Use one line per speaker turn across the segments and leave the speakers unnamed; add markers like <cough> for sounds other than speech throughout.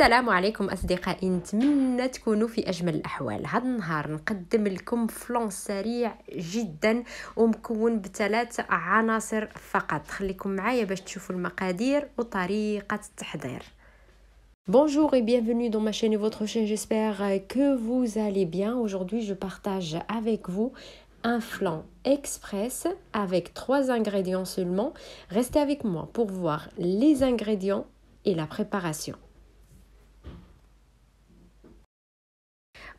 Bonjour et bienvenue dans ma chaîne et votre chaîne, j'espère que vous allez bien. Aujourd'hui, je partage avec vous un flan express avec trois ingrédients seulement. Restez avec moi pour voir les ingrédients et la préparation.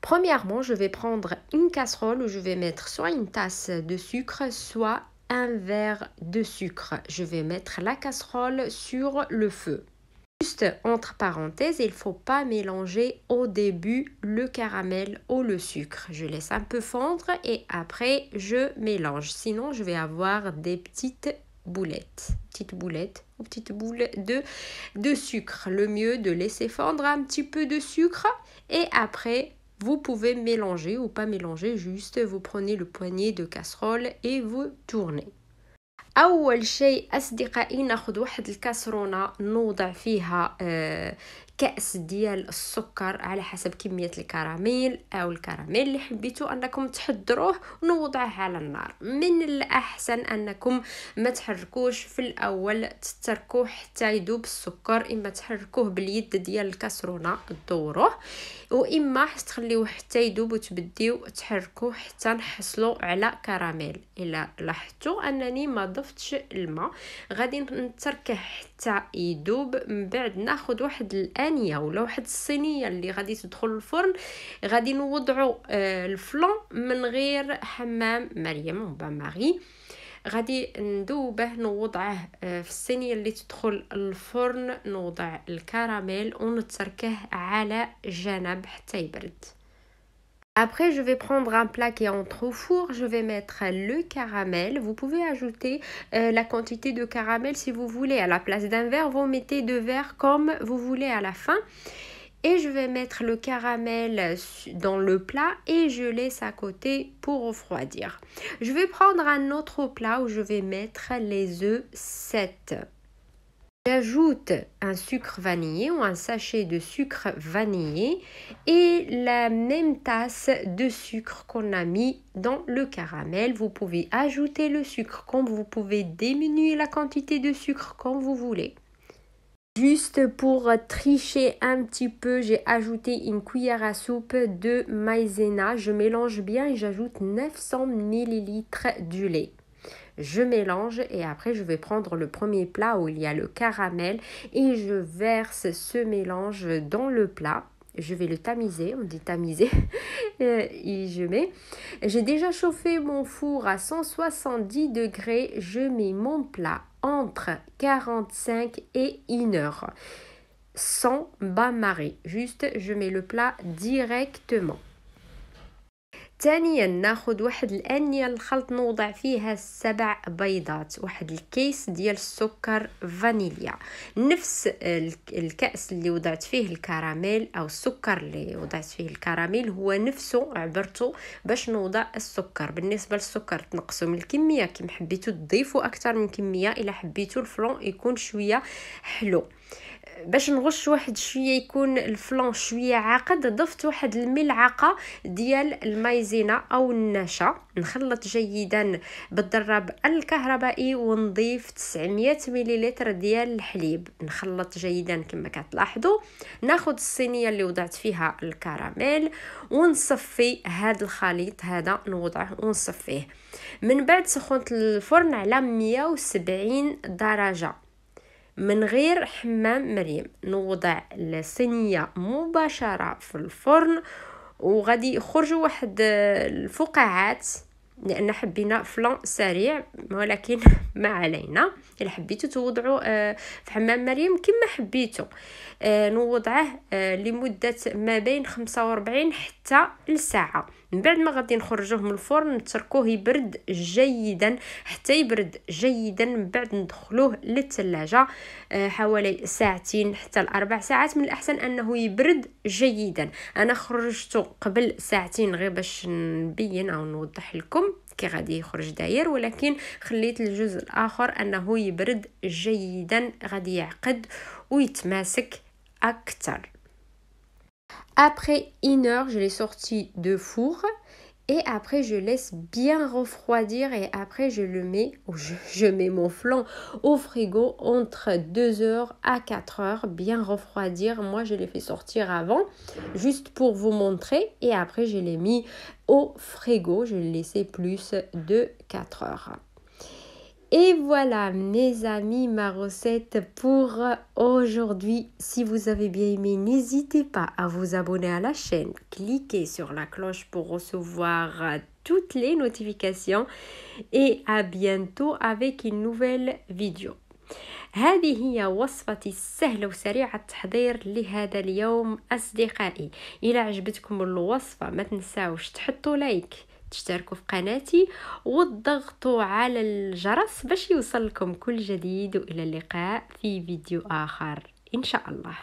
Premièrement, je vais prendre une casserole où je vais mettre soit une tasse de sucre, soit un verre de sucre. Je vais mettre la casserole sur le feu. Juste entre parenthèses, il ne faut pas mélanger au début le caramel ou le sucre. Je laisse un peu fondre et après je mélange. Sinon, je vais avoir des petites boulettes, petites boulettes ou petites boules de, de sucre. Le mieux de laisser fondre un petit peu de sucre et après vous pouvez mélanger ou pas mélanger, juste vous prenez le poignet de casserole et vous tournez. كأس ديال السكر على حسب كمية الكراميل أو الكراميل اللي حبيتو أنكم تحضروه ونوضعه على النار من الأحسن أنكم ما تحركوش في الأول تتركوه حتى يذوب السكر إما تحركوه باليد ديال الكسرونة دوروه وإما تخليوه حتى يذوب وتبديو تحركوه حتى نحصلوا على كراميل إلا لاحظتوا أنني ما ضفتش الماء غادي نتركه حتى يذوب من بعد ناخذ واحد الآن اليابانيه ولا واحد الصينيه اللي غادي تدخل الفرن غادي نوضعوا آه، الفلان من غير حمام مريم وبان ماري غادي ندوبه نوضعه آه، في الصينيه اللي تدخل الفرن نوضع الكراميل ونتركه على جنب حتى يبرد Après, je vais prendre un plat qui est entre trop four. Je vais mettre le caramel. Vous pouvez ajouter euh, la quantité de caramel si vous voulez. À la place d'un verre, vous mettez deux verres comme vous voulez à la fin. Et je vais mettre le caramel dans le plat et je laisse à côté pour refroidir. Je vais prendre un autre plat où je vais mettre les œufs 7. J'ajoute un sucre vanillé ou un sachet de sucre vanillé et la même tasse de sucre qu'on a mis dans le caramel. Vous pouvez ajouter le sucre comme vous pouvez diminuer la quantité de sucre comme vous voulez. Juste pour tricher un petit peu, j'ai ajouté une cuillère à soupe de maïzena. Je mélange bien et j'ajoute 900 ml du lait je mélange et après je vais prendre le premier plat où il y a le caramel et je verse ce mélange dans le plat je vais le tamiser, on dit tamiser, <laughs> euh, et je mets. J'ai déjà chauffé mon four à 170 degrés, je mets mon plat entre 45 et 1 heure, sans bas marie juste je mets le plat directement. ثانيا ناخد واحد الانيه الخلط نوضع فيها سبع بيضات واحد الكيس ديال السكر فانيليا نفس الكاس اللي وضعت فيه الكراميل او السكر اللي وضعت فيه الكراميل هو نفسه عبرته باش نوضع السكر بالنسبه للسكر تنقصوا من الكميه كم حبيتو تضيفوا اكثر من كميه الا حبيتو الفلون يكون شويه حلو باش نغش واحد شويه يكون الفلون شويه عاقد ضفت واحد الملعقه ديال المايزينا او النشا نخلط جيدا بالضراب الكهربائي ونضيف 900 مليلتر ديال الحليب نخلط جيدا كما كتلاحظوا ناخذ الصينيه اللي وضعت فيها الكراميل ونصفي هذا الخليط هذا نوضعه ونصفيه من بعد سخونة الفرن على 170 درجه من غير حمام مريم نوضع الصينيه مباشره في الفرن وغادي يخرجوا واحد الفقاعات لان حبينا فلان سريع ولكن <laughs> ما علينا الا حبيتو توضعوا آه، في حمام مريم كما حبيتو آه، نوضعه آه، لمده ما بين 45 حتى لساعه من بعد ما غادي نخرجوه من الفرن نتركوه يبرد جيدا حتى يبرد جيدا من بعد ندخلوه للثلاجه آه، حوالي ساعتين حتى لاربع ساعات من الاحسن انه يبرد جيدا انا خرجته قبل ساعتين غير باش نبين او نوضح لكم كي غادي يخرج داير ولكن خليت الجزء الاخر انه يبرد جيدا غادي يعقد ويتماسك اكثر Après une heure, je l'ai sorti de four et après je laisse bien refroidir et après je le mets, je, <laughs> je mets mon flan au frigo entre 2 heures à 4 heures, bien refroidir. Moi je l'ai fait sortir avant, juste pour vous montrer et après je l'ai mis au frigo, je l'ai laissé plus de 4 heures. Et voilà mes amis ma recette pour aujourd'hui. Si vous avez bien aimé, n'hésitez pas à vous abonner à la chaîne. Cliquez sur la cloche pour recevoir euh, toutes les notifications. Et à bientôt avec une nouvelle vidéo. تشتركوا في قناتي وتضغطوا على الجرس باش يوصلكم كل جديد والى اللقاء في فيديو اخر ان شاء الله